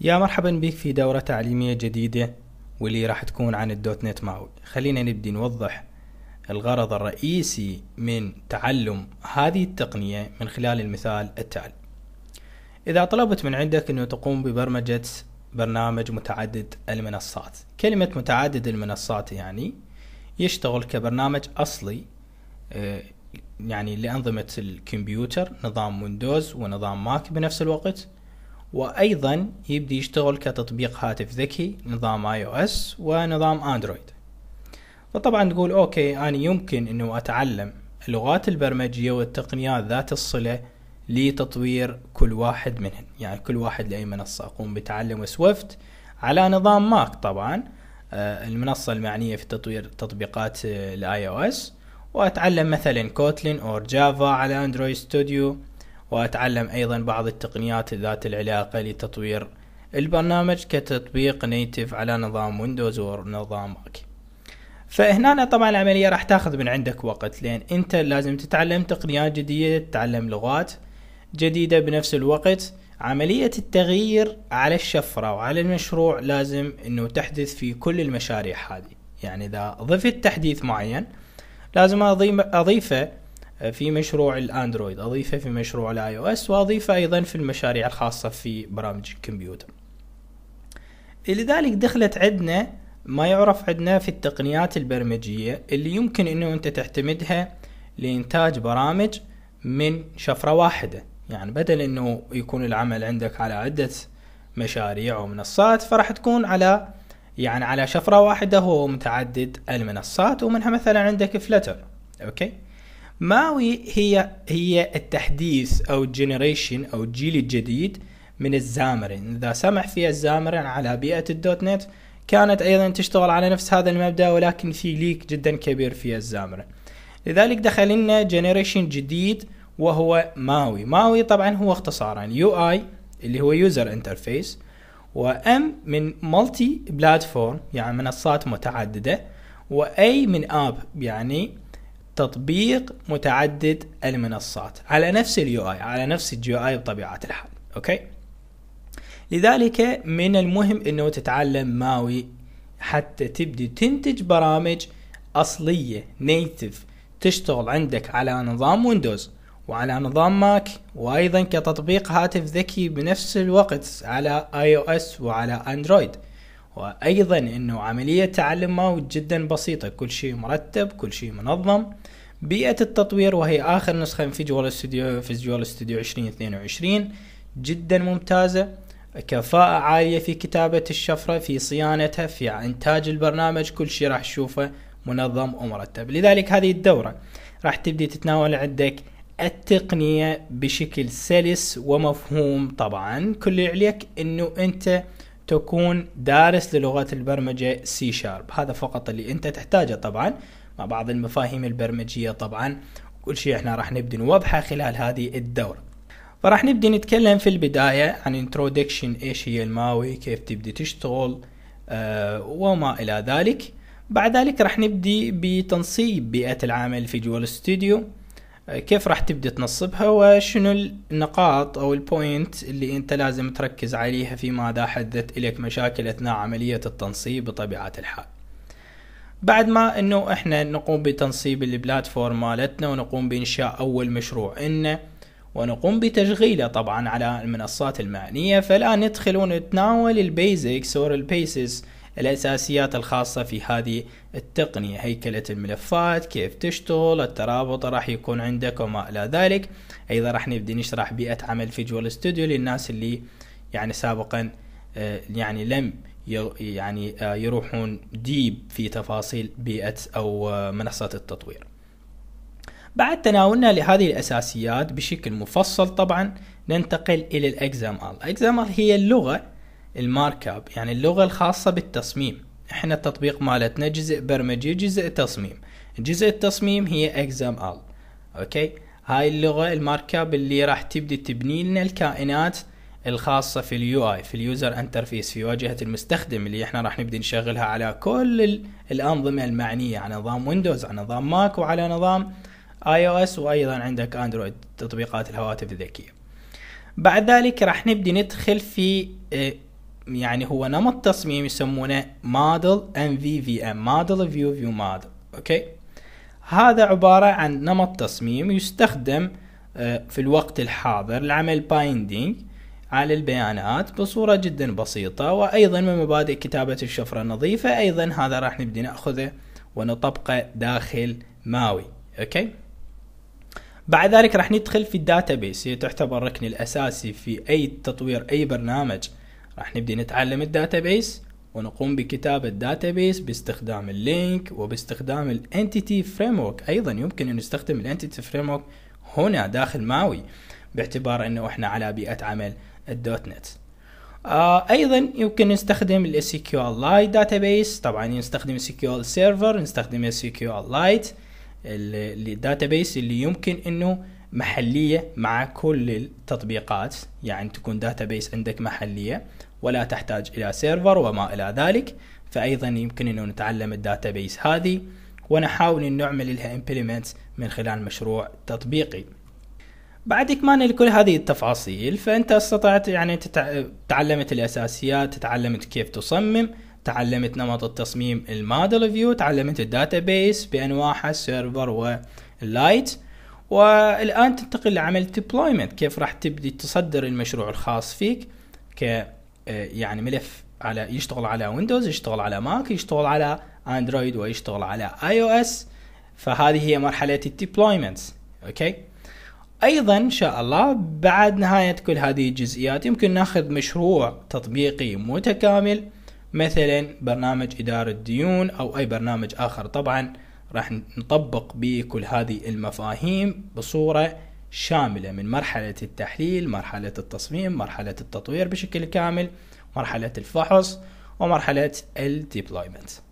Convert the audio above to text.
يا مرحبا بك في دورة تعليمية جديدة واللي راح تكون عن الدوت نت ماوي خلينا نبدي نوضح الغرض الرئيسي من تعلم هذه التقنية من خلال المثال التالي إذا طلبت من عندك أنه تقوم ببرمجة برنامج متعدد المنصات كلمة متعدد المنصات يعني يشتغل كبرنامج أصلي آه، يعني لأنظمة الكمبيوتر نظام ويندوز ونظام ماك بنفس الوقت وايضا يبدي يشتغل كتطبيق هاتف ذكي نظام اي او اس ونظام اندرويد فطبعا تقول اوكي انا يمكن انه اتعلم اللغات البرمجيه والتقنيات ذات الصله لتطوير كل واحد منهن يعني كل واحد لاي منصه اقوم بتعلم سويفت على نظام ماك طبعا آه، المنصه المعنيه في تطوير تطبيقات الاي او اس واتعلم مثلا كوتلين او جافا على اندرويد ستوديو وأتعلم أيضا بعض التقنيات ذات العلاقة لتطوير البرنامج كتطبيق نيتف على نظام ويندوز ونظام ماك فهنا طبعا العملية راح تاخذ من عندك وقت لأن أنت لازم تتعلم تقنيات جديدة تتعلم لغات جديدة بنفس الوقت عملية التغيير على الشفرة وعلى المشروع لازم أنه تحدث في كل المشاريع هذه يعني إذا ضفت تحديث معين لازم أضيفه في مشروع الاندرويد اضيفه في مشروع الاي او اس واضيفه ايضا في المشاريع الخاصه في برامج الكمبيوتر لذلك دخلت عندنا ما يعرف عندنا في التقنيات البرمجيه اللي يمكن انه انت تعتمدها لانتاج برامج من شفره واحده يعني بدل انه يكون العمل عندك على عده مشاريع ومنصات فراح تكون على يعني على شفره واحده هو متعدد المنصات ومنها مثلا عندك فلتر اوكي ماوي هي هي التحديث او الجنريشن او الجيل الجديد من الزامرين اذا سمح فيها الزامرين على بيئه الدوت نت كانت ايضا تشتغل على نفس هذا المبدا ولكن في ليك جدا كبير في الزامرين لذلك دخل لنا جنريشن جديد وهو ماوي ماوي طبعا هو اختصارا يو اي اللي هو يوزر انترفيس وام من مالتي بلاتفورم يعني منصات متعدده واي من اب يعني تطبيق متعدد المنصات على نفس اليو اي على نفس الجي اي بطبيعه الحال اوكي لذلك من المهم انه تتعلم ماوي حتى تبدي تنتج برامج اصليه نيتف تشتغل عندك على نظام ويندوز وعلى نظام ماك وايضا كتطبيق هاتف ذكي بنفس الوقت على اي او اس وعلى اندرويد وايضا انه عمليه تعلم ماو جدا بسيطه كل شيء مرتب كل شيء منظم بيئه التطوير وهي اخر نسخه من فيجوال استوديو فيجوال استوديو 2022 جدا ممتازه كفاءة عالية في كتابة الشفرة في صيانتها في إنتاج البرنامج كل شيء راح تشوفه منظم ومرتب لذلك هذه الدورة راح تبدي تتناول عندك التقنية بشكل سلس ومفهوم طبعا كل اللي عليك انه انت تكون دارس للغة البرمجة سي شارب هذا فقط اللي انت تحتاجه طبعا مع بعض المفاهيم البرمجية طبعا كل شيء احنا راح نبدي نوضحه خلال هذه الدورة فراح نبدي نتكلم في البداية عن انترودكشن ايش هي الماوي كيف تبدي تشتغل آه وما الى ذلك بعد ذلك راح نبدي بتنصيب بيئة العمل في جوال ستوديو كيف راح تبدا تنصبها وشنو النقاط او البوينت اللي انت لازم تركز عليها فيما اذا حدت لك مشاكل اثناء عمليه التنصيب بطبيعه الحال بعد ما انه احنا نقوم بتنصيب البلاتفورم مالتنا ونقوم بانشاء اول مشروع لنا ونقوم بتشغيله طبعا على المنصات المعنيه فالان ندخل ونتناول البيزكس او البيسز الأساسيات الخاصة في هذه التقنية هيكلة الملفات كيف تشتغل الترابط راح يكون عندك وما إلى ذلك أيضا راح نبدأ نشرح بيئة عمل فيجوال ستوديو للناس اللي يعني سابقا آه، يعني لم يعني آه، يروحون ديب في تفاصيل بيئة أو آه، منصة التطوير بعد تناولنا لهذه الأساسيات بشكل مفصل طبعا ننتقل إلى ال الأكزامال هي اللغة المارك اب يعني اللغه الخاصه بالتصميم احنا التطبيق مالتنا جزء برمجي جزء تصميم جزء التصميم هي XML اوكي هاي اللغه الماركاب اللي راح تبدي تبني لنا الكائنات الخاصة في اليو اي في اليوزر انترفيس في واجهة المستخدم اللي احنا راح نبدي نشغلها على كل الأنظمة المعنية على نظام ويندوز على نظام ماك وعلى نظام اي او اس وايضا عندك اندرويد تطبيقات الهواتف الذكية بعد ذلك راح نبدي ندخل في آه، يعني هو نمط تصميم يسمونه Model MVVM في في ام Model فيو فيو اوكي هذا عبارة عن نمط تصميم يستخدم آه، في الوقت الحاضر لعمل بايندينج على البيانات بصورة جدا بسيطة وأيضا من مبادئ كتابة الشفرة النظيفة أيضا هذا راح نبدي نأخذه ونطبقه داخل ماوي أوكي بعد ذلك راح ندخل في الداتابيس هي تعتبر الركن الأساسي في أي تطوير أي برنامج راح نبدي نتعلم الداتابيس ونقوم بكتابة داتابيس باستخدام اللينك وباستخدام الانتيتي فريم ايضا يمكن ان نستخدم الانتيتي فريم هنا داخل ماوي باعتبار انه احنا على بيئة عمل الدوت نت آه ايضا يمكن نستخدم الاس كيو لايت داتابيس طبعا نستخدم اس كيو سيرفر نستخدم اس كيو لايت الداتابيس اللي يمكن انه محلية مع كل التطبيقات يعني تكون داتابيس عندك محلية ولا تحتاج إلى سيرفر وما إلى ذلك فأيضا يمكن أنه نتعلم الداتابيس هذه ونحاول أن نعمل لها implement من خلال مشروع تطبيقي بعد إكمال لكل هذه التفاصيل فأنت استطعت يعني تعلمت الأساسيات تعلمت كيف تصمم تعلمت نمط التصميم الموديل فيو تعلمت الداتابيس بأنواعها السيرفر واللايت والان تنتقل لعمل deployment كيف راح تبدي تصدر المشروع الخاص فيك ك آه، يعني ملف على يشتغل على ويندوز يشتغل على ماك يشتغل على اندرويد ويشتغل على اي او اس فهذه هي مرحله الديبلويمنت اوكي ايضا ان شاء الله بعد نهايه كل هذه الجزئيات يمكن ناخذ مشروع تطبيقي متكامل مثلا برنامج اداره ديون او اي برنامج اخر طبعا راح نطبق بكل هذه المفاهيم بصورة شاملة من مرحلة التحليل مرحلة التصميم مرحلة التطوير بشكل كامل مرحلة الفحص ومرحلة الديبلويمنت